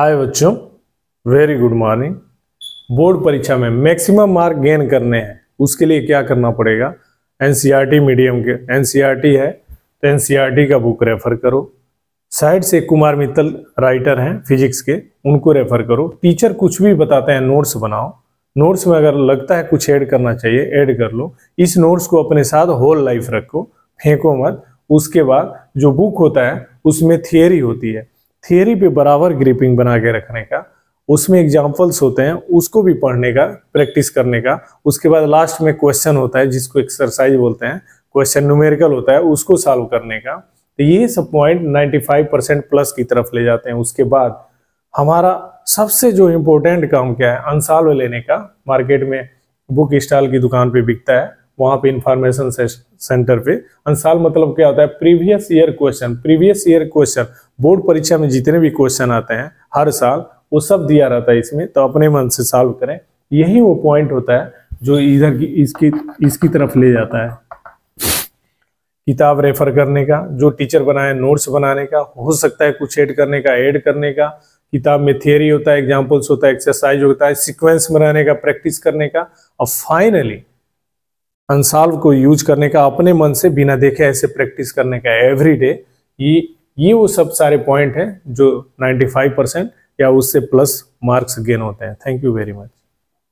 हाय बच्चों very good morning board परीक्षा में मैक्सिमम मार्क गेन करने हैं उसके लिए क्या करना पड़ेगा एनसीईआरटी मीडियम e के एनसीईआरटी e है तो एनसीईआरटी e का बुक रेफर करो साइड से कुमार मित्तल राइटर हैं फिजिक्स के उनको रेफर करो टीचर कुछ भी बताते हैं नोट्स बनाओ नोट्स में अगर लगता है कुछ ऐड करना चाहिए ऐड कर लो इस नोट्स को अपने साथ होल लाइफ रखो फेंको मत उसके बाद जो बुक होता है उसमें थियोरी होती है थियोरी पे बराबर ग्रिपिंग बना के रखने का उसमें एग्जाम्पल्स होते हैं उसको भी पढ़ने का प्रैक्टिस करने का उसके बाद लास्ट में क्वेश्चन होता है जिसको एक्सरसाइज बोलते हैं क्वेश्चन न्यूमेरिकल होता है उसको सॉल्व करने का तो ये सब पॉइंट 95 परसेंट प्लस की तरफ ले जाते हैं उसके बाद हमारा सबसे जो इम्पोर्टेंट काम क्या है अनसॉल्व लेने का मार्केट में बुक स्टॉल की दुकान पर बिकता है वहाँ पे इंफॉर्मेशन सेंटर पे अंसाल मतलब क्या होता है previous year question previous year question board परीक्षा में जितने भी क्वेश्चन आते हैं हर साल वो सब दिया रहता है इसमें तो अपने मन से सॉल्व करें यही वो पॉइंट होता है जो इधर की इसकी इसकी तरफ ले जाता है किताब रेफर करने का जो टीचर बनाए नोट्स बनाने का हो सकता है कुछ ऐड करने का ऐड करने का किताब में थियरी होता है एग्जाम्पल्स होता है एक्सरसाइज होता है सीक्वेंस बनाने का प्रैक्टिस करने का और फाइनली अनसाल्व को यूज करने का अपने मन से बिना देखे ऐसे प्रैक्टिस करने का एवरी डे ये ये वो सब सारे पॉइंट हैं जो 95 परसेंट या उससे प्लस मार्क्स गेन होते हैं थैंक यू वेरी मच